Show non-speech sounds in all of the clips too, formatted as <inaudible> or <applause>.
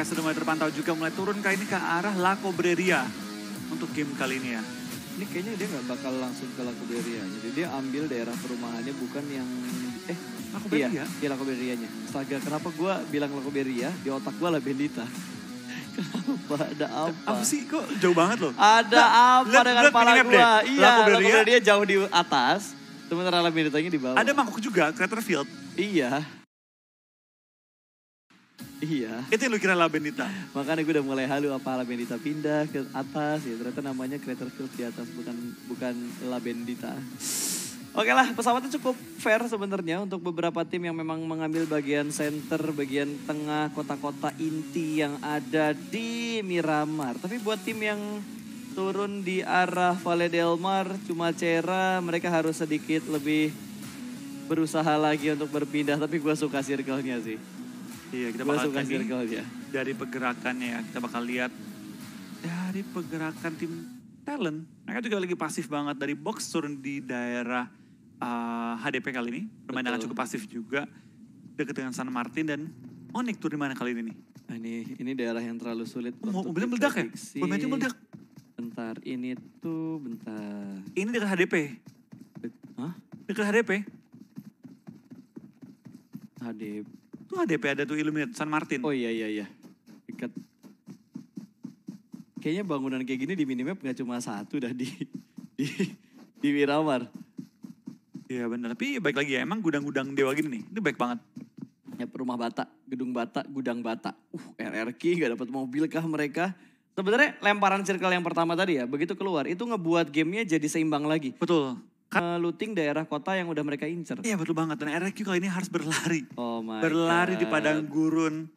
Mereka sudah mulai terpantau juga mulai turun kali ini ke arah La Cobreria untuk game kali ini ya. Ini kayaknya dia nggak bakal langsung ke La Cobreria. Jadi dia ambil daerah perumahannya bukan yang eh La iya, Cobreria. Iya, iya La Cobrerianya. Astaga, kenapa gue bilang La Cobreria? Di otak gue lah Bendita. <laughs> Kenapa? Ada apa? Apa sih? Kok jauh banget loh? Ada nah, apa dengan let pala gue? Iya, La Cobreria jauh di atas. Sementara La Benditanya di bawah. Ada mangkok juga, Field. Iya. Iya. Itu yang lu kira La Bendita. Makanya gue udah mulai halu apa La Bendita pindah ke atas ya. Ternyata namanya crater Field di atas bukan bukan La Oke lah, pesawatnya cukup fair sebenarnya untuk beberapa tim yang memang mengambil bagian center, bagian tengah, kota-kota inti yang ada di Miramar. Tapi buat tim yang turun di arah Valle del Mar, cuma cerah, mereka harus sedikit lebih berusaha lagi untuk berpindah. Tapi gue suka circle-nya sih. Iya kita Gua bakal suka ya. dari pergerakannya ya kita bakal lihat dari pergerakan tim talent mereka juga lagi pasif banget dari box turun di daerah uh, eh, HDP kali ini permainan cukup pasif juga dekat dengan San Martin dan Onyx turun di mana kali ini Nah, ini ini daerah yang terlalu sulit. Oh, mobilnya meledak ya? Mobilnya meledak. Bentar, ini tuh bentar. Ini dekat HDP. Hah? Dekat HDP. HDP. Tuh DP ada tuh Illuminate, San Martin. Oh iya, iya, iya. Dekat. Kayaknya bangunan kayak gini di minimap nggak cuma satu dah di, di, di Miramar. Iya benar, tapi baik lagi ya, emang gudang-gudang dewa gini nih, itu baik banget. Ya, rumah Bata, gedung Bata, gudang Bata. Uh, RRQ gak dapat mobil kah mereka? Sebenarnya lemparan circle yang pertama tadi ya, begitu keluar itu ngebuat gamenya jadi seimbang lagi. Betul looting daerah kota yang udah mereka incer. Iya betul banget. Dan RQ kali ini harus berlari. Oh my Berlari God. di padang gurun.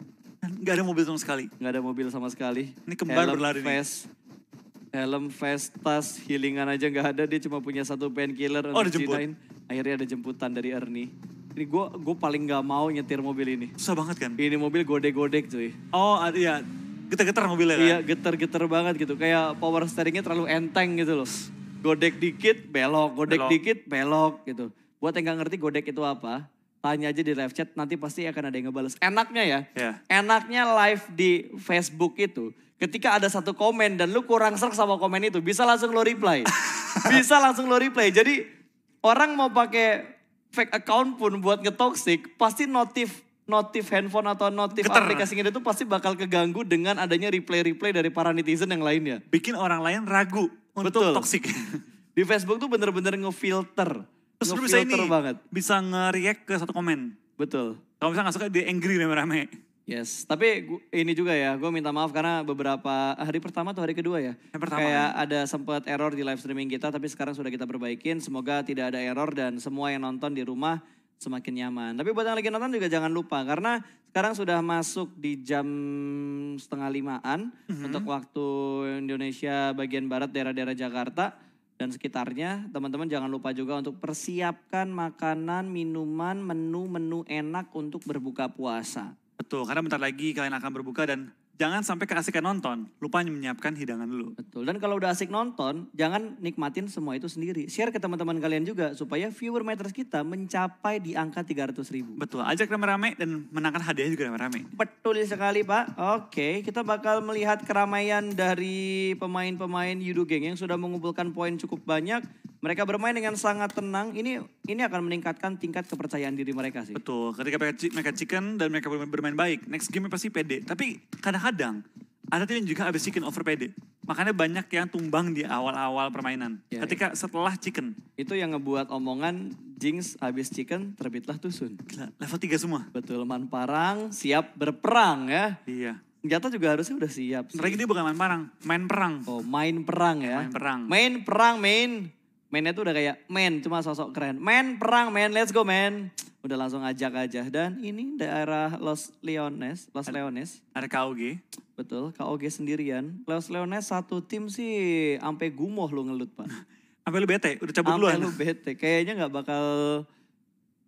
Gak ada mobil sama sekali. Gak ada mobil sama sekali. Ini kembar helm berlari vest, nih. Helm, vest, tas, healingan aja gak ada. Dia cuma punya satu painkiller. Oh ada jemput. Cinain. Akhirnya ada jemputan dari Ernie. Ini gue gue paling gak mau nyetir mobil ini. Susah banget kan? Ini mobil godek-godek cuy. Oh iya. Geter-geter mobilnya kan? Iya geter-geter banget gitu. Kayak power steeringnya terlalu enteng gitu loh. Godek dikit, belok. Godek belok. dikit, belok gitu. Buat yang gak ngerti godek itu apa, tanya aja di live chat, nanti pasti akan ada yang ngebales. Enaknya ya, yeah. enaknya live di Facebook itu, ketika ada satu komen dan lu kurang serk sama komen itu, bisa langsung lo reply. <laughs> bisa langsung lo reply. Jadi orang mau pakai fake account pun buat ngetoxic, pasti notif notif handphone atau notif Geter. aplikasi itu pasti bakal keganggu dengan adanya replay-replay dari para netizen yang lainnya. Bikin orang lain ragu untuk Betul. toxic. Di Facebook tuh bener-bener ngefilter. Terus nge bisa ini, banget. bisa nge-react ke satu komen. Betul. Kalau misalnya gak suka dia angry rame-rame. Yes, tapi gua, ini juga ya, gue minta maaf karena beberapa hari pertama atau hari kedua ya, yang pertama. kayak ada sempat error di live streaming kita, tapi sekarang sudah kita perbaikin. Semoga tidak ada error dan semua yang nonton di rumah semakin nyaman. Tapi buat yang lagi nonton juga jangan lupa karena sekarang sudah masuk di jam setengah limaan mm-hmm. untuk waktu Indonesia bagian barat daerah-daerah Jakarta dan sekitarnya. Teman-teman jangan lupa juga untuk persiapkan makanan, minuman, menu-menu enak untuk berbuka puasa. Betul, karena bentar lagi kalian akan berbuka dan jangan sampai keasikan nonton, lupa menyiapkan hidangan dulu. Betul. Dan kalau udah asik nonton, jangan nikmatin semua itu sendiri. Share ke teman-teman kalian juga supaya viewer meters kita mencapai di angka 300 ribu. Betul. Ajak rame ramai dan menangkan hadiah juga ramai-ramai. Betul sekali Pak. Oke, kita bakal melihat keramaian dari pemain-pemain Yudo Gang yang sudah mengumpulkan poin cukup banyak mereka bermain dengan sangat tenang, ini ini akan meningkatkan tingkat kepercayaan diri mereka sih. Betul, ketika mereka mereka chicken dan mereka bermain baik, next game pasti pede. Tapi kadang-kadang ada tim yang juga habis chicken over pede. Makanya banyak yang tumbang di awal-awal permainan. Ya, ketika ya. setelah chicken. Itu yang ngebuat omongan Jinx habis chicken terbitlah tusun. Gila, level 3 semua. Betul, parang siap berperang ya. Iya. Senjata juga harusnya udah siap. Sih. Ini dia bukan main parang, main perang. Oh, main perang ya. Main perang. Main perang, main. Mainnya tuh udah kayak main cuma sosok keren. main perang main let's go main. Udah langsung ajak aja. Dan ini daerah Los Leones, Los Leones. Ada KOG. Betul, KOG sendirian. Los Leones satu tim sih, ampe gumoh lu ngelut pak. Sampai <laughs> lu bete, udah cabut ampe duluan. Sampai lu bete, kayaknya nggak bakal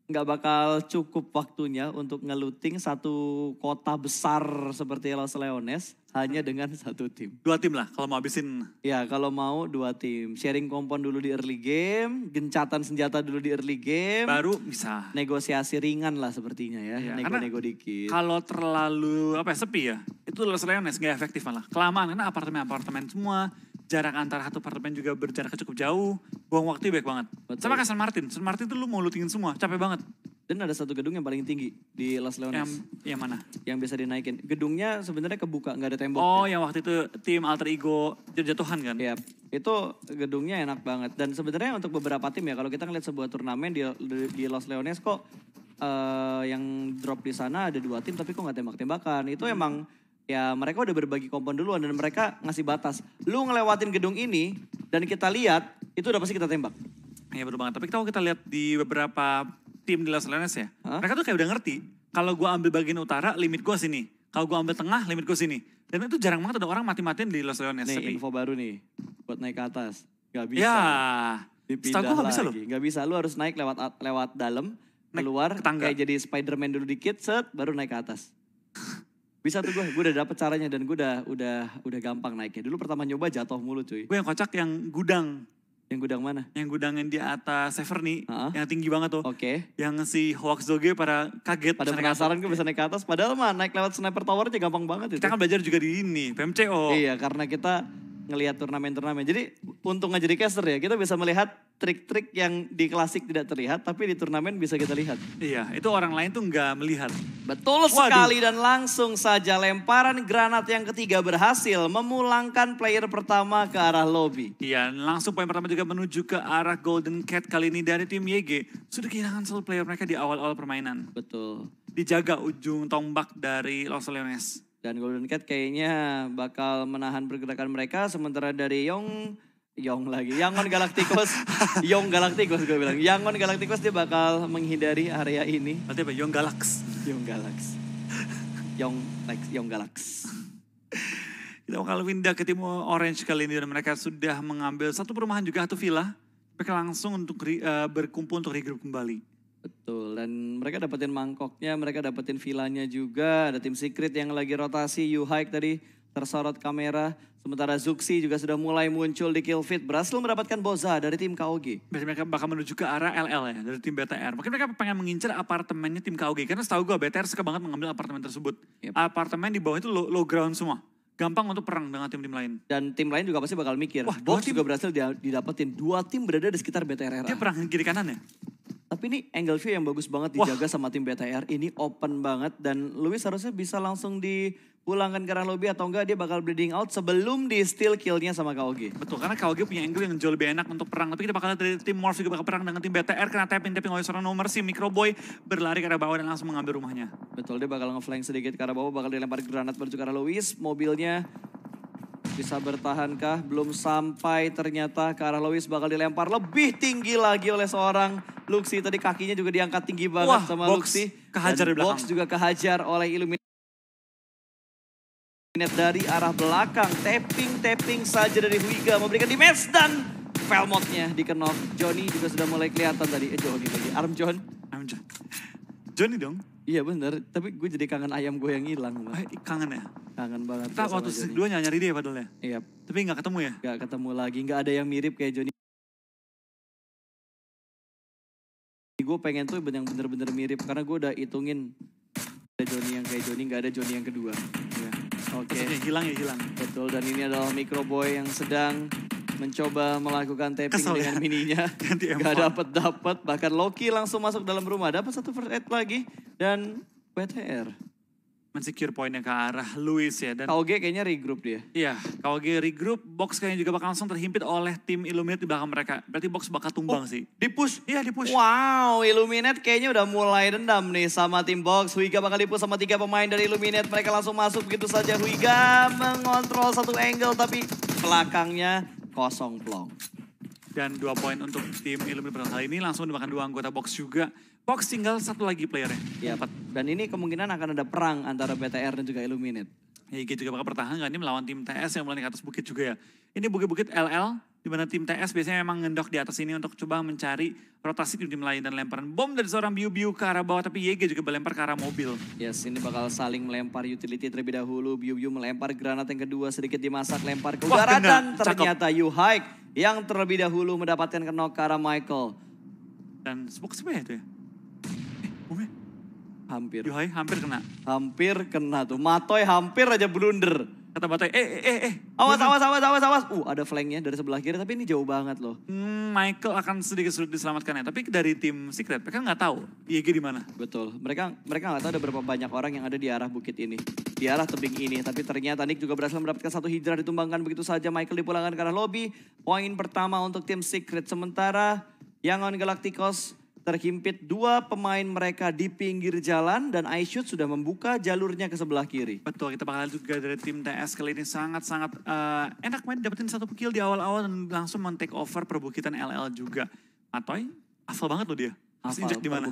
nggak bakal cukup waktunya untuk ngeluting satu kota besar seperti Los Leones hanya dengan satu tim. Dua tim lah kalau mau habisin. Ya kalau mau dua tim. Sharing kompon dulu di early game, gencatan senjata dulu di early game. Baru bisa. Negosiasi ringan lah sepertinya ya, ya nego-nego dikit. Kalau terlalu apa ya, sepi ya, itu Los Leones nggak efektif lah Kelamaan karena apartemen-apartemen semua, jarak antara satu apartemen juga berjarak cukup jauh, buang waktu baik banget. Betul. Sama kayak San Martin, San Martin tuh lu mau lutingin semua, capek banget. Dan ada satu gedung yang paling tinggi di Las Leones. Yang, yang mana? Yang biasa dinaikin. Gedungnya sebenarnya kebuka, nggak ada tembok. Oh, ya. yang waktu itu tim alter ego jatuhan kan? Iya. Itu gedungnya enak banget. Dan sebenarnya untuk beberapa tim ya, kalau kita ngeliat sebuah turnamen di, di Los Leones kok uh, yang drop di sana ada dua tim tapi kok nggak tembak-tembakan. Itu hmm. emang ya mereka udah berbagi kompon duluan dan mereka ngasih batas. Lu ngelewatin gedung ini dan kita lihat itu udah pasti kita tembak. Iya betul banget. Tapi kalau kita lihat di beberapa tim di Los Angeles ya, huh? mereka tuh kayak udah ngerti. Kalau gua ambil bagian utara, limit gua sini. Kalau gua ambil tengah, limit gua sini. Dan itu jarang banget ada orang mati-matian di Los Angeles. Nih, info baru nih. Buat naik ke atas. Gak bisa. Ya. Dipindah gue gak bisa loh. Gak bisa. Lu harus naik lewat lewat dalam. Keluar. ke tangga. Kayak jadi Spiderman dulu dikit. Set. Baru naik ke atas. Bisa tuh gue, gue udah dapet caranya dan gue udah udah udah gampang naiknya. Dulu pertama nyoba jatuh mulu cuy. Gue yang kocak yang gudang. Yang gudang mana? Yang gudang yang di atas Sever nih, uh-huh. yang tinggi banget tuh. Oke. Okay. Yang si hoax doge pada kaget. Pada penasaran gue bisa naik ke atas, padahal mah naik lewat sniper tower aja gampang banget itu. Kita kan belajar juga di ini, PMCO. Iya, karena kita ngelihat turnamen-turnamen. Jadi untungnya jadi caster ya, kita bisa melihat trik-trik yang di klasik tidak terlihat, tapi di turnamen bisa kita lihat. <laughs> Iya, itu orang lain tuh nggak melihat. Betul Waduh. sekali dan langsung saja lemparan granat yang ketiga berhasil memulangkan player pertama ke arah lobby. Iya, langsung poin pertama juga menuju ke arah Golden Cat kali ini dari tim YG. Sudah kehilangan seluruh player mereka di awal-awal permainan. Betul. Dijaga ujung tombak dari Los Leones. Dan Golden Cat kayaknya bakal menahan pergerakan mereka. Sementara dari Yong, Yong lagi, Yangon Galacticos, <laughs> Yong Galacticos gue bilang. Yangon Galacticos dia bakal menghindari area ini. Berarti apa? Yong Galax. Yong Galax. Yong, like, Yong Galax. Kita bakal pindah ke tim Orange kali ini dan mereka sudah mengambil satu perumahan juga, satu villa. Mereka langsung untuk uh, berkumpul untuk regroup kembali. Betul, dan mereka dapetin mangkoknya, mereka dapetin vilanya juga. Ada tim secret yang lagi rotasi, you hike tadi tersorot kamera. Sementara Zuxi juga sudah mulai muncul di kill feed Berhasil mendapatkan Boza dari tim KOG. Mereka bakal menuju ke arah LL ya, dari tim BTR. Mungkin mereka pengen mengincar apartemennya tim KOG. Karena setahu gue BTR suka banget mengambil apartemen tersebut. Yep. Apartemen di bawah itu low, low ground semua gampang untuk perang dengan tim-tim lain. Dan tim lain juga pasti bakal mikir. Wah, Box tim... juga berhasil didapetin. Dua tim berada di sekitar era. Dia perang kiri kanan ya? Tapi ini angle view yang bagus banget dijaga Wah. sama tim BTR. Ini open banget dan Luis harusnya bisa langsung dipulangkan ke arah lobby atau enggak dia bakal bleeding out sebelum di steal killnya sama Kaogi. Betul, karena Kaogi punya angle yang jauh lebih enak untuk perang. Tapi kita bakal lihat dari tim Morph juga bakal perang dengan tim BTR karena tapping-tapping oleh seorang nomor si Microboy berlari ke arah bawah dan langsung mengambil rumahnya. Betul, dia bakal ngeflank sedikit ke arah bawah, bakal dilempar granat menuju ke arah Luis. Mobilnya bisa bertahankah? Belum sampai ternyata ke arah Lois bakal dilempar lebih tinggi lagi oleh seorang Luxi tadi kakinya juga diangkat tinggi banget Wah, sama box Luxi. kehajar dan di belakang. Box juga kehajar oleh Illuminate dari arah belakang. Tapping-tapping saja dari Huiga memberikan di match dan Velmotnya di knock. Johnny juga sudah mulai kelihatan tadi. Eh Johnny lagi, Arm John. Arm John. Johnny dong. Iya benar, tapi gue jadi kangen ayam gue yang hilang. Eh, kangen ya? Kangen banget. Kita waktu dua 2 nyari dia padahal ya? Iya. Tapi nggak ketemu ya? Gak ketemu lagi, nggak ada yang mirip kayak Johnny. gue pengen tuh yang bener-bener mirip karena gue udah hitungin ada Joni yang kayak Joni nggak ada Joni yang kedua ya. oke okay. hilang ya hilang betul dan ini adalah Micro Boy yang sedang mencoba melakukan tapping Kesel, dengan ya? mininya <laughs> nggak dapat dapat bahkan Loki langsung masuk dalam rumah dapat satu first aid lagi dan WTR mensecure poinnya ke arah Luis ya. Dan KOG kayaknya regroup dia. Iya, KOG regroup, box kayaknya juga bakal langsung terhimpit oleh tim Illuminate di belakang mereka. Berarti box bakal tumbang oh, sih. Di push? Iya, di push. Wow, Illuminate kayaknya udah mulai dendam nih sama tim box. Huiga bakal di push sama tiga pemain dari Illuminate. Mereka langsung masuk begitu saja. Huiga mengontrol satu angle tapi belakangnya kosong plong dan dua poin untuk tim pada kali ini langsung dimakan dua anggota box juga. Box tinggal satu lagi playernya. Ya, Dan ini kemungkinan akan ada perang antara BTR dan juga Illuminate. Ya, IG gitu juga bakal bertahan kan ini melawan tim TS yang mulai ke atas bukit juga ya. Ini bukit-bukit LL di mana tim TS biasanya memang ngendok di atas ini untuk coba mencari rotasi tim lain dan lemparan bom dari seorang Biu-Biu ke arah bawah tapi YG juga melempar ke arah mobil. Yes, ini bakal saling melempar utility terlebih dahulu. Biu-Biu melempar granat yang kedua sedikit dimasak lempar ke udara dan ternyata Yuhaik yang terlebih dahulu mendapatkan kenokara Michael. Dan smoke ya itu ya? Eh, hampir. Yohai hampir kena. Hampir kena tuh. Matoy hampir aja blunder. Kata Batoy, eh, eh, eh, eh. Awas, awas, awas, awas, awas. Uh, ada flanknya dari sebelah kiri, tapi ini jauh banget loh. Hmm, Michael akan sedikit sulit diselamatkan ya. Tapi dari tim Secret, mereka nggak tahu YG di mana. Betul, mereka mereka nggak tahu ada berapa banyak orang yang ada di arah bukit ini. Di arah tebing ini, tapi ternyata Nick juga berhasil mendapatkan satu hijrah ditumbangkan begitu saja. Michael dipulangkan ke arah lobby. Poin pertama untuk tim Secret. Sementara yang on Galacticos terhimpit dua pemain mereka di pinggir jalan dan Aishut sudah membuka jalurnya ke sebelah kiri. Betul, kita bakal juga dari tim TS kali ini sangat-sangat uh, enak main dapetin satu kill di awal-awal dan langsung men-take over perbukitan LL juga. Matoy, asal banget loh dia. Hafal di mana?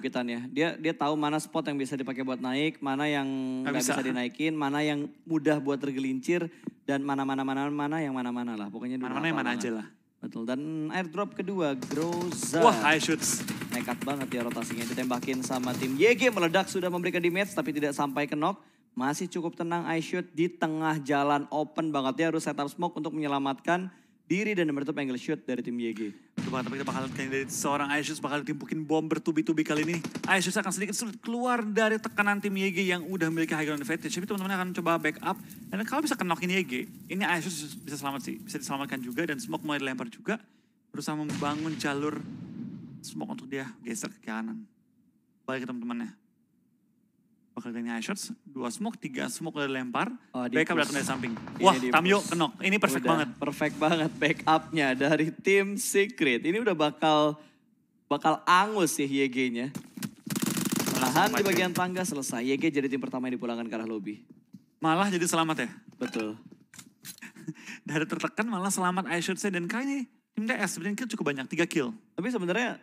Dia dia tahu mana spot yang bisa dipakai buat naik, mana yang nggak bisa. bisa dinaikin, mana yang mudah buat tergelincir dan mana mana mana mana yang mana mana lah. Pokoknya mana mana yang mana aja lah. Betul, dan airdrop kedua, Groza. Wah, high shoots. Nekat banget ya rotasinya, ditembakin sama tim YG. Meledak sudah memberikan damage, tapi tidak sampai ke knock. Masih cukup tenang, I shoot di tengah jalan open banget. ya. harus setup smoke untuk menyelamatkan diri dan menutup angle shoot dari tim YG. Coba tapi kita bakal dari seorang Aishus bakal tim ditimpukin bom bertubi-tubi kali ini. Aishus akan sedikit sulit keluar dari tekanan tim YG yang udah memiliki high ground advantage. Tapi teman-teman akan coba backup. Dan kalau bisa kenokin YG, ini Aishus bisa selamat sih. Bisa diselamatkan juga dan smoke mulai dilempar juga. Berusaha membangun jalur smoke untuk dia geser ke kanan. Balik ke teman-temannya bakal kena high shots, dua smoke, tiga smoke udah lempar, oh, backup datang dari samping. Ini Wah, Tamyo kenok. Ini perfect udah, banget. Perfect banget backupnya dari tim Secret. Ini udah bakal bakal angus sih YG-nya. Tahan di ya. bagian tangga selesai. YG jadi tim pertama yang dipulangkan ke arah lobby. Malah jadi selamat ya? Betul. <laughs> dari tertekan malah selamat eye dan kali ini tim DS sebenarnya cukup banyak, tiga kill. Tapi sebenarnya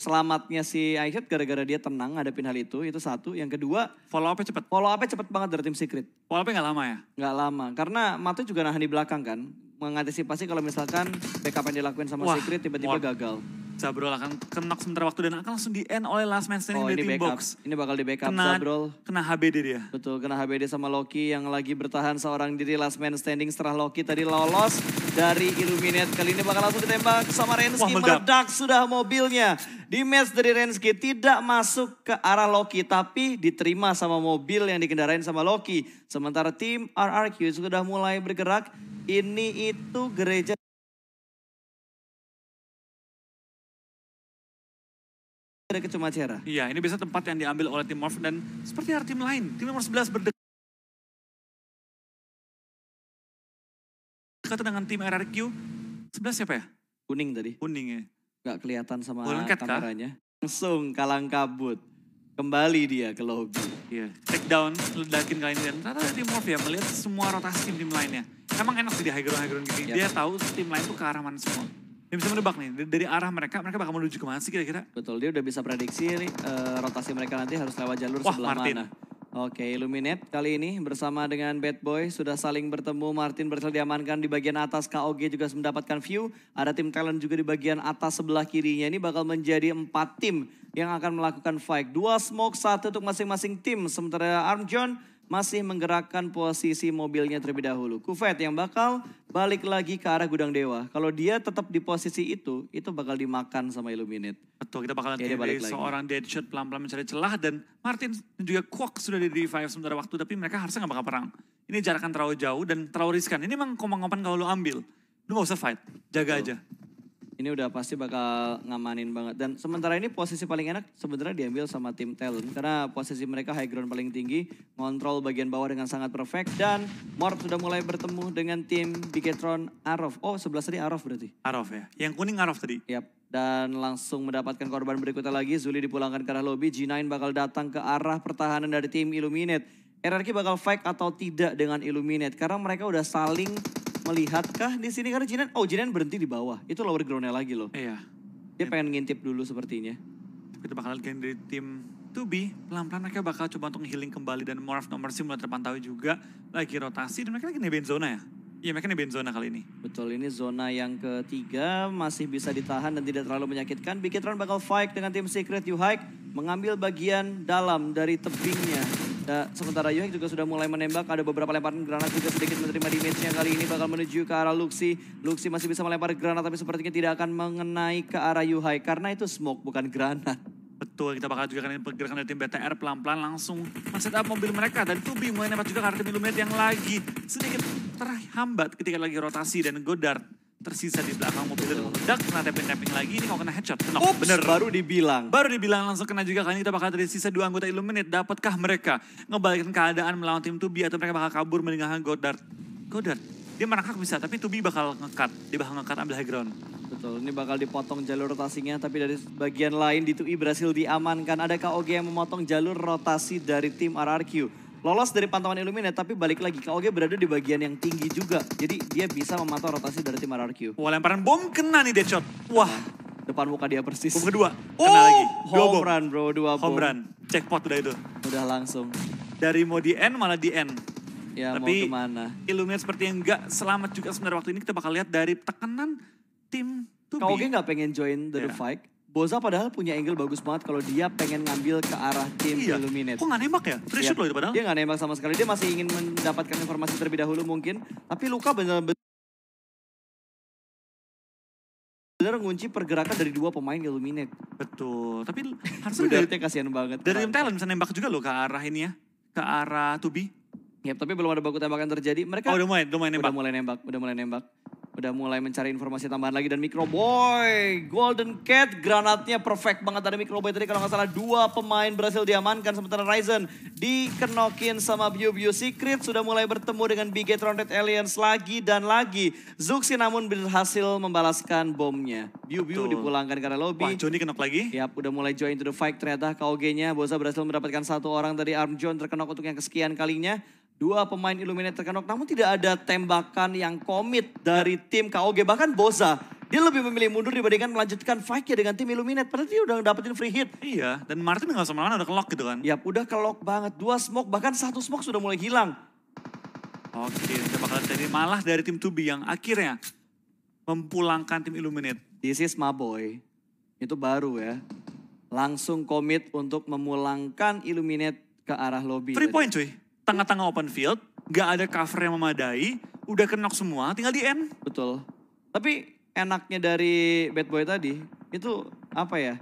selamatnya si Aisyah gara-gara dia tenang ngadepin hal itu, itu satu. Yang kedua, follow up-nya cepet. Follow up-nya cepet banget dari tim Secret. Follow up-nya lama ya? Gak lama, karena Matu juga nahan di belakang kan. Mengantisipasi kalau misalkan backup yang dilakuin sama Wah, Secret tiba-tiba gagal. Sabrol akan kena sementara waktu dan akan langsung di end oleh last man standing oh, dari backup. box. Ini bakal di backup kena, Sabrol. Kena HBD dia. Betul, kena HBD sama Loki yang lagi bertahan seorang diri last man standing setelah Loki tadi lolos dari Illuminate. Kali ini bakal langsung ditembak sama Renski. Wah, meledak sudah mobilnya. Di match dari Renski tidak masuk ke arah Loki tapi diterima sama mobil yang dikendarain sama Loki. Sementara tim RRQ sudah mulai bergerak. Ini itu gereja ada Kecuma Cera. Iya, ini biasanya tempat yang diambil oleh tim Morph dan seperti tim lain, tim nomor 11 berdekatan dengan tim RRQ. 11 siapa ya? Kuning tadi. Kuning ya. Gak kelihatan sama Golden kameranya. Kah? Langsung kalang kabut. Kembali dia ke lobby. Iya, take down, ledakin kalian Dan ternyata tim Morph ya, melihat semua rotasi tim-tim lainnya. Emang enak sih di high ground-high ground gini. Gitu. Yep. Iya. Dia tahu tim lain tuh ke arah mana semua. Dia bisa menebak nih dari arah mereka, mereka bakal menuju ke mana sih kira-kira? Betul, dia udah bisa prediksi uh, rotasi mereka nanti harus lewat jalur Wah, sebelah Martin. mana. Oke, Illuminate kali ini bersama dengan Bad Boy sudah saling bertemu. Martin berhasil diamankan di bagian atas, KOG juga mendapatkan view. Ada tim talent juga di bagian atas sebelah kirinya. Ini bakal menjadi empat tim yang akan melakukan fight. Dua smoke, satu untuk masing-masing tim. Sementara arm john masih menggerakkan posisi mobilnya terlebih dahulu. Kufet yang bakal balik lagi ke arah gudang dewa. Kalau dia tetap di posisi itu, itu bakal dimakan sama Illuminate. Betul, kita bakal lihat balik lagi. seorang Deadshot pelan-pelan mencari celah dan Martin dan juga Quark sudah di revive sementara waktu tapi mereka harusnya nggak bakal perang. Ini jarakan terlalu jauh dan terlalu riskan. Ini memang komang-kompan kalau lu ambil. Lu gak usah fight, jaga Betul. aja. Ini udah pasti bakal ngamanin banget. Dan sementara ini posisi paling enak sebenarnya diambil sama tim Talon. Karena posisi mereka high ground paling tinggi. Ngontrol bagian bawah dengan sangat perfect. Dan Mort sudah mulai bertemu dengan tim Bigetron Arof. Oh sebelah tadi Arof berarti? Arof ya. Yang kuning Arof tadi? Yap. Dan langsung mendapatkan korban berikutnya lagi. Zuli dipulangkan ke arah lobby. G9 bakal datang ke arah pertahanan dari tim Illuminate. RRQ bakal fake atau tidak dengan Illuminate. Karena mereka udah saling melihatkah di sini karena Jinan oh Jinan berhenti di bawah itu lower groundnya lagi loh iya dia ya. pengen ngintip dulu sepertinya kita bakal lihat dari tim to be pelan-pelan mereka bakal coba untuk healing kembali dan Morph nomor sih mulai terpantau juga lagi rotasi dan mereka lagi nebeng zona ya Iya mereka nebeng zona kali ini. Betul ini zona yang ketiga masih bisa ditahan dan tidak terlalu menyakitkan. Bikitron bakal fight dengan tim Secret You Hike mengambil bagian dalam dari tebingnya. Nah, sementara Yuhek juga sudah mulai menembak. Ada beberapa lemparan granat juga sedikit menerima damage-nya kali ini. Bakal menuju ke arah Luxi. Luxi masih bisa melempar granat tapi sepertinya tidak akan mengenai ke arah Yuhai. Karena itu smoke bukan granat. Betul, kita bakal juga akan pergerakan dari tim BTR pelan-pelan langsung men-set up mobil mereka. Dan Tubi mulai nempat juga karena tim Illuminate yang lagi sedikit terhambat ketika lagi rotasi dan Godard tersisa di belakang mobil dan meledak kena tapping tapping lagi ini kalau kena headshot kena Oops, bener baru dibilang baru dibilang langsung kena juga kali ini kita bakal tersisa dua anggota Illuminate dapatkah mereka ngebalikin keadaan melawan tim Tubi atau mereka bakal kabur meninggalkan Goddard Goddard dia merangkak bisa tapi Tubi bakal ngekat dia bakal ngekat ambil high ground Betul, ini bakal dipotong jalur rotasinya, tapi dari bagian lain di Tubi berhasil diamankan. Ada KOG yang memotong jalur rotasi dari tim RRQ lolos dari pantauan Illumina tapi balik lagi KOG berada di bagian yang tinggi juga. Jadi dia bisa memantau rotasi dari tim RRQ. Wah lemparan bom kena nih Deadshot. Wah. Depan muka dia persis. Bom kedua. Kena oh, lagi. Dua home bom. run bro, dua home bom. Home run. Jackpot udah itu. Udah langsung. Dari mau di end malah di end. Ya Tapi, mau kemana. Illumina seperti yang enggak selamat juga sebenarnya waktu ini kita bakal lihat dari tekanan tim Tubi. Kau nggak pengen join the, yeah. the fight, Boza padahal punya angle bagus banget kalau dia pengen ngambil ke arah tim iya. Illuminate. Kok gak nembak ya? Free iya. shoot iya. loh itu padahal. Dia gak nembak sama sekali. Dia masih ingin mendapatkan informasi terlebih dahulu mungkin. Tapi Luka benar-benar ngunci pergerakan dari dua pemain Illuminate. Betul. Tapi harusnya dari kasihan banget. Dari tim Talent bisa nembak juga loh ke arah ini ya. Ke arah Tubi. Ya. tapi belum ada baku tembakan terjadi. Mereka Oh, udah mulai, udah mulai nembak. Udah mulai nembak, udah mulai nembak. Udah mulai mencari informasi tambahan lagi dan boy Golden Cat granatnya perfect banget. Ada boy tadi kalau nggak salah dua pemain berhasil diamankan. Sementara Ryzen dikenokin sama Biu Biu Secret. Sudah mulai bertemu dengan Big Rounded Aliens lagi dan lagi. Zuxi namun berhasil membalaskan bomnya. Biu Biu dipulangkan karena lobby. Wah Joni kenok lagi. Yap udah mulai join to the fight ternyata KOG-nya. Boza berhasil mendapatkan satu orang dari Arm John terkenok untuk yang kesekian kalinya. Dua pemain Illuminate terkenok, namun tidak ada tembakan yang komit dari tim KOG. Bahkan Boza, dia lebih memilih mundur dibandingkan melanjutkan fight-nya dengan tim Illuminate. Padahal dia udah dapetin free hit. Iya, dan Martin gak sama mana udah kelok gitu kan. Ya, udah kelok banget. Dua smoke, bahkan satu smoke sudah mulai hilang. Oke, kita bakal jadi malah dari tim 2 yang akhirnya mempulangkan tim Illuminate. This is my boy. Itu baru ya. Langsung komit untuk memulangkan Illuminate ke arah lobby. Free point cuy tengah-tengah open field, nggak ada cover yang memadai, udah kenok semua, tinggal di end. Betul. Tapi enaknya dari bad boy tadi, itu apa ya?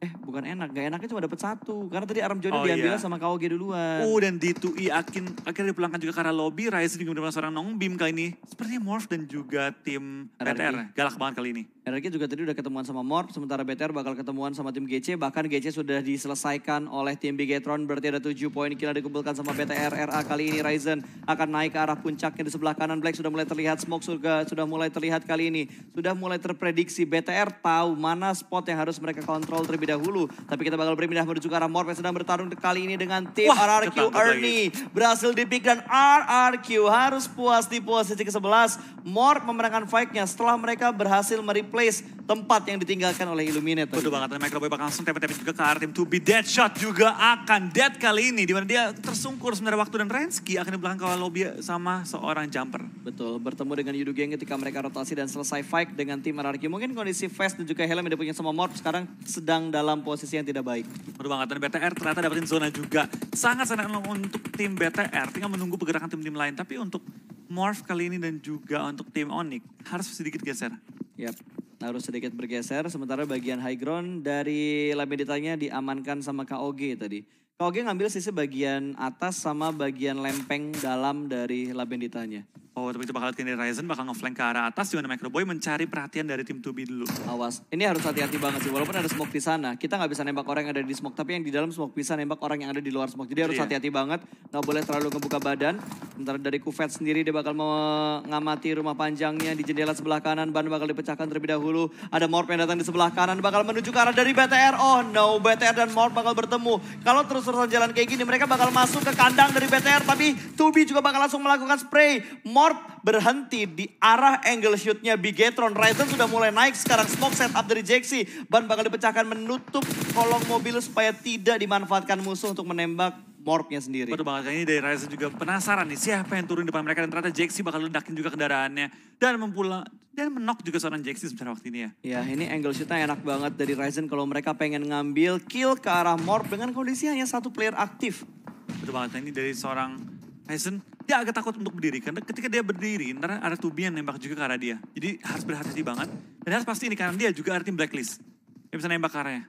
Eh bukan enak, gak enaknya cuma dapat satu. Karena tadi Aram Jody oh, diambil iya. sama Kawage duluan. Oh dan D2E akin, akhirnya dipulangkan juga karena lobby. Rise dengan seorang Nong Bim kali ini. Sepertinya Morph dan juga tim PTR. Galak banget kali ini. RRQ juga tadi udah ketemuan sama Morp, sementara BTR bakal ketemuan sama tim GC, bahkan GC sudah diselesaikan oleh tim Bigetron, berarti ada tujuh poin kira dikumpulkan sama BTR, RA kali ini Ryzen akan naik ke arah puncaknya di sebelah kanan, Black sudah mulai terlihat, Smoke surga sudah mulai terlihat kali ini, sudah mulai terprediksi, BTR tahu mana spot yang harus mereka kontrol terlebih dahulu, tapi kita bakal berpindah menuju ke arah Morp yang sedang bertarung kali ini dengan tim Wah, RRQ Ernie, berhasil pick dan RRQ harus puas di posisi ke-11, Morp memenangkan fight-nya setelah mereka berhasil mereplay place, tempat yang ditinggalkan oleh Illuminator. Betul banget, dan Michael Boy bakal langsung tepet-tepet juga ke arah tim 2B. Deadshot juga akan dead kali ini, dimana dia tersungkur sebenarnya waktu dan Rensky akan di belakang kawal lobby sama seorang jumper. Betul, bertemu dengan Yudu Gang ketika mereka rotasi dan selesai fight dengan tim Merarki. Mungkin kondisi fast dan juga Helm yang dipunyai sama Morph sekarang sedang dalam posisi yang tidak baik. Betul banget, dan BTR ternyata dapetin zona juga. Sangat senang untuk tim BTR, tinggal menunggu pergerakan tim-tim lain. Tapi untuk Morph kali ini dan juga untuk tim Onyx harus sedikit geser. Yap harus sedikit bergeser. Sementara bagian high ground dari Lameditanya diamankan sama KOG tadi. KOG ngambil sisi bagian atas sama bagian lempeng dalam dari Lameditanya. Oh, tapi coba kali ini Ryzen bakal ngeflank ke arah atas, juga Micro Boy mencari perhatian dari tim 2B dulu. Awas, ini harus hati-hati banget sih, walaupun ada smoke di sana. Kita nggak bisa nembak orang yang ada di smoke, tapi yang di dalam smoke bisa nembak orang yang ada di luar smoke. Jadi harus iya. hati-hati yeah. banget, nggak boleh terlalu ngebuka badan. Ntar dari Kufet sendiri, dia bakal mengamati rumah panjangnya di jendela sebelah kanan. Ban bakal dipecahkan terlebih dahulu. Ada Morp yang datang di sebelah kanan, bakal menuju ke arah dari BTR. Oh no, BTR dan Morp bakal bertemu. Kalau terus-terusan jalan kayak gini, mereka bakal masuk ke kandang dari BTR, tapi 2B juga bakal langsung melakukan spray. Morp Morp berhenti di arah angle shootnya Bigetron. Ryzen sudah mulai naik sekarang. Smoke up dari Jaxi. Ban bakal dipecahkan menutup kolong mobil supaya tidak dimanfaatkan musuh untuk menembak morphnya sendiri. Betul banget, ini dari Ryzen juga penasaran nih siapa yang turun di depan mereka dan ternyata Jaxi bakal ledakin juga kendaraannya dan mempula dan menok juga seorang Jaxi sebenarnya waktu ini ya. Ya ini angle shootnya enak banget dari Ryzen kalau mereka pengen ngambil kill ke arah Morph dengan kondisi hanya satu player aktif. Betul banget, nah, ini dari seorang Tyson, dia agak takut untuk berdiri. Karena ketika dia berdiri, ntar ada tubi yang nembak juga ke arah dia. Jadi harus berhati-hati banget. Dan harus pasti ini, karena dia juga ada tim blacklist. Dia bisa nembak ke arahnya.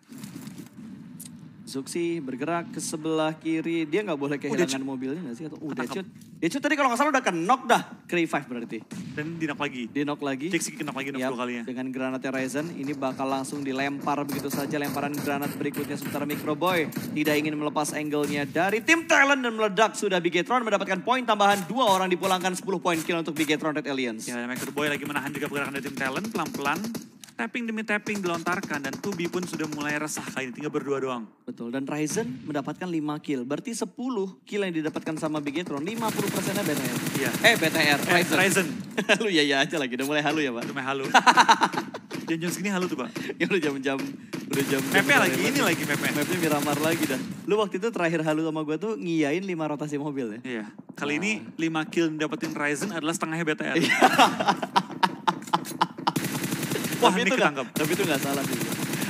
Zuxi bergerak ke sebelah kiri. Dia nggak boleh kehilangan oh, mobilnya nggak sih? Atau, udah cut Decut. cut tadi kalau nggak salah udah ke knock dah. kri 5 berarti. Dan di knock lagi. Di knock lagi. Cixi ke knock lagi knock yep, kalinya. Dengan granat Ryzen ini bakal langsung dilempar begitu saja. Lemparan granat berikutnya sementara boy tidak ingin melepas angle-nya dari tim Thailand. dan meledak sudah Bigetron mendapatkan poin tambahan dua orang dipulangkan 10 poin kill untuk Bigetron Red Aliens. Ya, Micro boy lagi menahan juga pergerakan dari tim Thailand. pelan-pelan tapping demi tapping dilontarkan dan Tubi pun sudah mulai resah kali ini tinggal berdua doang. Betul dan Ryzen mendapatkan 5 kill. Berarti 10 kill yang didapatkan sama Bigetron 50 persennya BTR. Iya. Eh BTR, eh, Ryzen. Ryzen. <laughs> ya ya aja lagi udah mulai halu ya Pak. Udah mulai halu. <laughs> jam-jam segini halu tuh Pak. ya udah jam-jam udah jam. Mepe lagi ya, ini lagi mepe. Mepe Miramar lagi dah. Lu waktu itu terakhir halu sama gue tuh ngiyain 5 rotasi mobil ya. Iya. Kali ini 5 nah. kill dapetin Ryzen adalah setengahnya BTR. <laughs> Wah, tapi itu ketangkep. tapi itu nggak salah sih.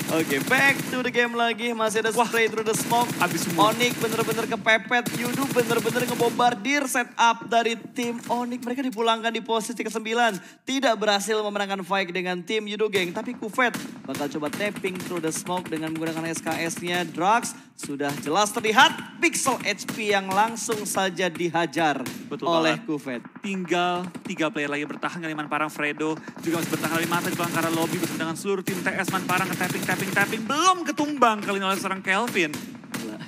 Oke, okay, back to the game lagi. Masih ada spray, Wah, through the smoke. abis semua. Onik bener-bener kepepet. Yudu bener-bener ngebombardir setup dari tim Onik. Mereka dipulangkan di posisi ke-9. Tidak berhasil memenangkan fight dengan tim Yudu, geng. Tapi Kufet bakal coba tapping through the smoke dengan menggunakan SKS-nya. Drugs sudah jelas terlihat. Pixel HP yang langsung saja dihajar Betul oleh banget. Kufet tinggal tiga player lagi bertahan Kalimantan Parang Fredo juga masih bertahan mata di pelanggaran lobby bersama dengan seluruh tim TS Man Parang tapping tapping tapping belum ketumbang kali oleh seorang Kelvin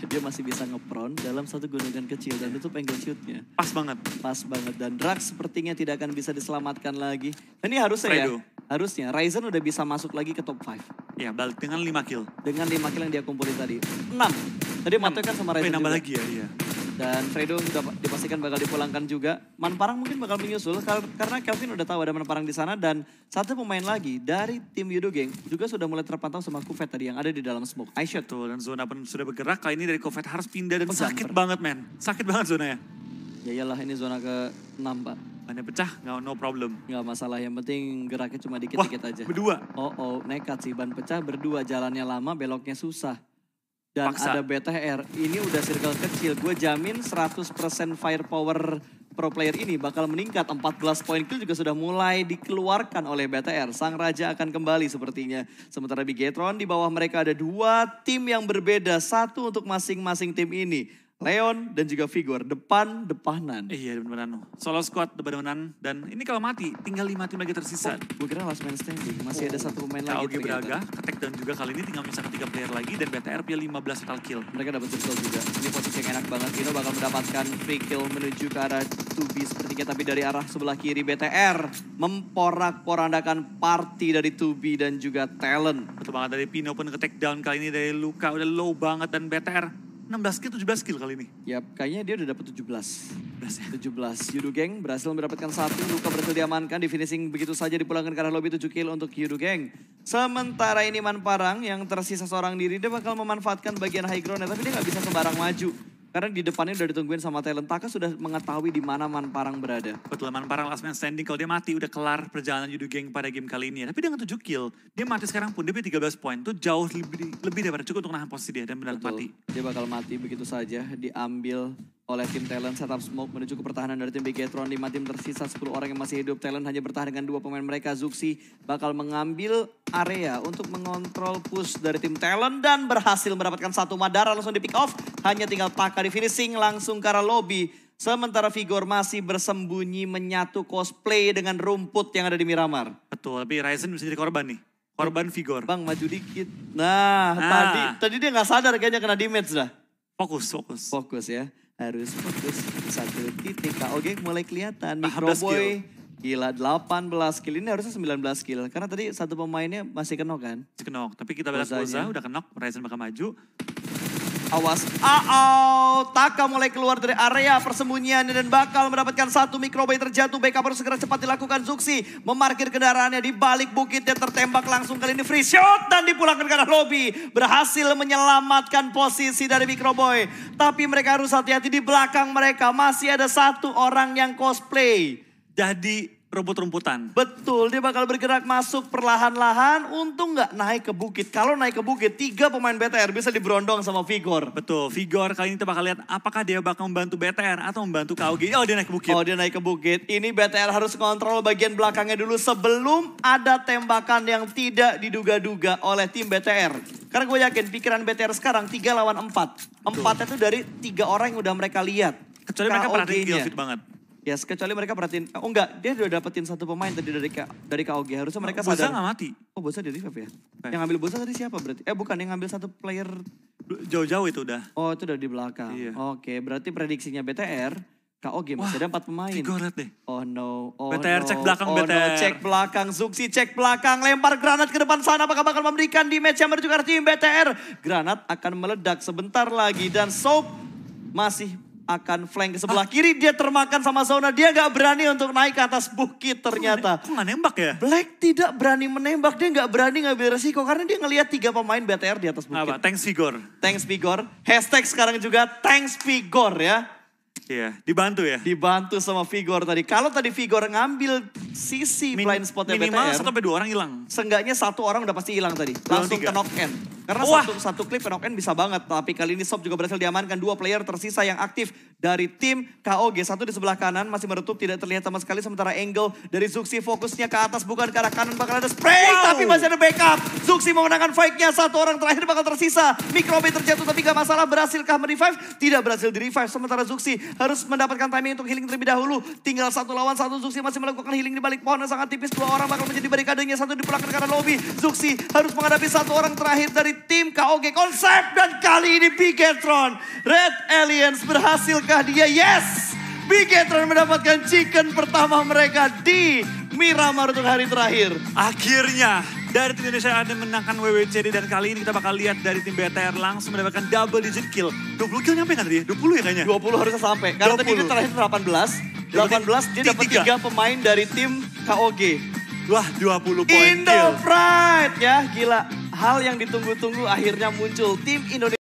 dia masih bisa ngepron dalam satu gunungan kecil dan itu angle shootnya pas banget pas banget dan Drax sepertinya tidak akan bisa diselamatkan lagi ini harusnya ya, Fredo. ya harusnya Ryzen udah bisa masuk lagi ke top 5 ya balik dengan lima kill dengan lima kill yang dia kumpulin tadi Enam. tadi matanya kan sama oh, iya, Ryzen juga. lagi ya iya dan Fredo sudah dipastikan bakal dipulangkan juga. Manparang mungkin bakal menyusul karena Kelvin udah tahu ada Manparang di sana dan satu pemain lagi dari tim Yudo Gang juga sudah mulai terpantau sama Kufet tadi yang ada di dalam smoke. Aisyah tuh dan zona pun sudah bergerak kali ini dari Kufet harus pindah dan Pesan, oh, sakit per. banget men. Sakit banget zona Ya Ya iyalah ini zona ke-6 pak. Mana pecah, nggak no problem. Gak masalah, yang penting geraknya cuma dikit-dikit aja. berdua? Oh, oh, nekat sih, ban pecah berdua, jalannya lama, beloknya susah dan Paksa. ada BTR. Ini udah circle kecil. Gue jamin 100% firepower pro player ini bakal meningkat. 14 poin kill juga sudah mulai dikeluarkan oleh BTR. Sang Raja akan kembali sepertinya. Sementara Bigetron di bawah mereka ada dua tim yang berbeda. Satu untuk masing-masing tim ini. Leon dan juga figur depan depanan. Iya depanan. Solo squad depan depanan dan ini kalau mati tinggal lima tim lagi tersisa. Oh, gue kira last man standing masih oh. ada satu pemain lagi. Oke Braga ketek dan juga kali ini tinggal misalkan tiga player lagi dan BTR punya 15 total kill. Mereka dapat betul juga. Ini posisi yang enak banget. Gino bakal mendapatkan free kill menuju ke arah 2B sepertinya tapi dari arah sebelah kiri BTR memporak-porandakan party dari 2B dan juga talent. Betul banget dari Pino pun ke down kali ini dari Luka udah low banget dan BTR 16 kill, 17 kill kali ini. Yap, kayaknya dia udah dapat 17. 17 ya? 17. Yudu Gang berhasil mendapatkan satu, Luka berhasil diamankan, di finishing begitu saja dipulangkan karena arah lobby 7 kill untuk Yudu Gang. Sementara ini Man Parang yang tersisa seorang diri, dia bakal memanfaatkan bagian high ground tapi dia nggak bisa sembarang maju. Karena di depannya udah ditungguin sama talent. Taka sudah mengetahui di mana Manparang berada. Betul, Manparang last man standing. Kalau dia mati udah kelar perjalanan Yudu Gang pada game kali ini. Ya. Tapi dengan 7 kill, dia mati sekarang pun. Dia punya 13 poin. Itu jauh lebih, lebih daripada cukup untuk nahan posisi dia. Dan benar mati. Dia bakal mati begitu saja. Diambil oleh tim Talent setup smoke menuju ke pertahanan dari tim Bigetron. 5 tim tersisa 10 orang yang masih hidup. Talent hanya bertahan dengan dua pemain mereka. Zuxi bakal mengambil area untuk mengontrol push dari tim Talent dan berhasil mendapatkan satu Madara langsung di pick off. Hanya tinggal pakai di finishing langsung ke arah lobby. Sementara Vigor masih bersembunyi menyatu cosplay dengan rumput yang ada di Miramar. Betul, tapi Ryzen bisa jadi korban nih. Korban Vigor. Bang, maju dikit. Nah, nah. tadi tadi dia nggak sadar kayaknya kena damage dah. Fokus, fokus. Fokus ya harus fokus satu titik. Oge mulai kelihatan. Ah, Microboy gila 18 kill. Ini harusnya 19 kill. Karena tadi satu pemainnya masih kenok kan? Masih kenok. Tapi kita lihat Boza udah kenok. Ryzen bakal maju. Awas, Ah, oh Taka mulai keluar dari area persembunyian dan bakal mendapatkan satu mikrobay terjatuh. Backup harus segera cepat dilakukan. Zuxi memarkir kendaraannya di balik bukit yang tertembak langsung kali ini free shot dan dipulangkan ke arah lobby. Berhasil menyelamatkan posisi dari mikroboy. Tapi mereka harus hati-hati di belakang mereka masih ada satu orang yang cosplay. Jadi rumput-rumputan. Betul, dia bakal bergerak masuk perlahan-lahan. Untung nggak naik ke bukit. Kalau naik ke bukit, tiga pemain BTR bisa diberondong sama Vigor. Betul, Vigor kali ini kita bakal lihat apakah dia bakal membantu BTR atau membantu KOG. Oh, dia naik ke bukit. Oh, dia naik ke bukit. Ini BTR harus kontrol bagian belakangnya dulu sebelum ada tembakan yang tidak diduga-duga oleh tim BTR. Karena gue yakin pikiran BTR sekarang tiga lawan empat. Empatnya itu dari tiga orang yang udah mereka lihat. Kecuali mereka perhatiin Gilfit banget. Ya, yes, kecuali mereka perhatiin. Oh enggak, dia udah dapetin satu pemain tadi dari dari KOG. Harusnya mereka sadar. Bosa nggak mati. Oh, Bosa di revive ya? Eh. Yang ngambil Bosa tadi siapa berarti? Eh, bukan yang ngambil satu player jauh-jauh itu udah. Oh, itu udah di belakang. Iya. Oke, okay, berarti prediksinya BTR KOG masih Wah, ada empat pemain. Gue liat deh. Oh no. Oh BTR no. cek belakang oh, BTR. No. Cek belakang Zuxi cek belakang lempar granat ke depan sana apakah bakal memberikan di match yang menuju tim BTR. Granat akan meledak sebentar lagi dan Soap masih akan flank ke sebelah ah. kiri. Dia termakan sama Zona. Dia gak berani untuk naik ke atas bukit ternyata. Kok gak nembak ya? Black tidak berani menembak. Dia gak berani ngambil resiko. Karena dia ngelihat tiga pemain BTR di atas bukit. Apa? Thanks Vigor. Thanks Vigor. Hashtag sekarang juga thanks Vigor ya. Iya, dibantu ya. Dibantu sama figur tadi. Kalau tadi figur ngambil sisi Min blind spotnya minimal BTR. Minimal satu sampai dua orang hilang. Seenggaknya satu orang udah pasti hilang tadi. Langsung ke knock end. Karena Wah. satu, satu klip knock end bisa banget. Tapi kali ini Sob juga berhasil diamankan. Dua player tersisa yang aktif dari tim KOG. Satu di sebelah kanan masih meretup tidak terlihat sama sekali. Sementara angle dari Zuxi fokusnya ke atas bukan ke arah kanan. Bakal ada spray wow. tapi masih ada backup. Zuxi memenangkan fightnya. Satu orang terakhir bakal tersisa. mikrobe terjatuh tapi gak masalah. Berhasilkah merevive? Tidak berhasil di revive. Sementara Zuxi harus mendapatkan timing untuk healing terlebih dahulu. Tinggal satu lawan satu Zuxi masih melakukan healing di balik pohon yang sangat tipis. Dua orang bakal menjadi barikadenya, satu dipulangkan karena lobby. Zuxi harus menghadapi satu orang terakhir dari tim KOG konsep dan kali ini Bigetron. Red Aliens berhasilkah dia? Yes! Bigetron mendapatkan chicken pertama mereka di Miramar untuk hari terakhir. Akhirnya dari tim Indonesia ada menangkan WWCD dan kali ini kita bakal lihat dari tim BTR langsung mendapatkan double digit kill. 20 kill nyampe kan tadi 20 ya? ya kayaknya? 20 harusnya sampai. Karena 20. tadi itu terakhir 18. 18 dia dapat 3 pemain dari tim KOG. Wah 20 poin kill. Indo Pride ya gila. Hal yang ditunggu-tunggu akhirnya muncul. Tim Indonesia.